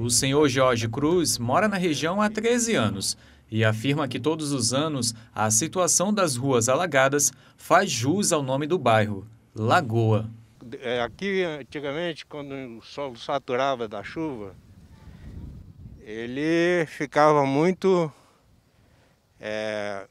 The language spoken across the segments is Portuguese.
O senhor Jorge Cruz mora na região há 13 anos e afirma que todos os anos a situação das ruas alagadas faz jus ao nome do bairro, Lagoa. É, aqui, antigamente, quando o solo saturava da chuva, ele ficava muito é,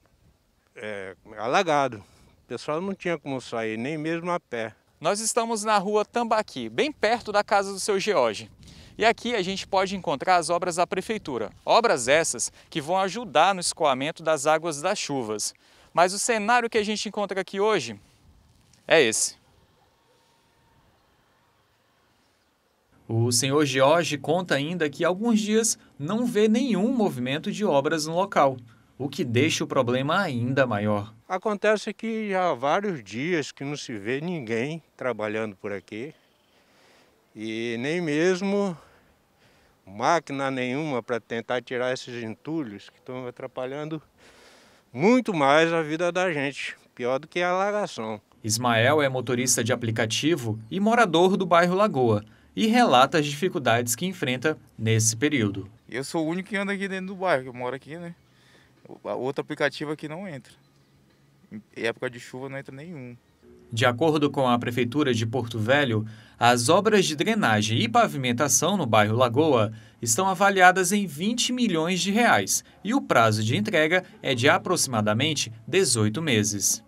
é, alagado. O pessoal não tinha como sair, nem mesmo a pé. Nós estamos na rua Tambaqui, bem perto da casa do seu George. E aqui a gente pode encontrar as obras da prefeitura, obras essas que vão ajudar no escoamento das águas das chuvas. Mas o cenário que a gente encontra aqui hoje é esse. O senhor George conta ainda que alguns dias não vê nenhum movimento de obras no local, o que deixa o problema ainda maior. Acontece que já há vários dias que não se vê ninguém trabalhando por aqui e nem mesmo máquina nenhuma para tentar tirar esses entulhos que estão atrapalhando muito mais a vida da gente, pior do que a alagação. Ismael é motorista de aplicativo e morador do bairro Lagoa e relata as dificuldades que enfrenta nesse período. Eu sou o único que anda aqui dentro do bairro, eu moro aqui, né? Outro aplicativo aqui não entra. Em época de chuva não entra nenhum. De acordo com a Prefeitura de Porto Velho, as obras de drenagem e pavimentação no bairro Lagoa estão avaliadas em 20 milhões de reais e o prazo de entrega é de aproximadamente 18 meses.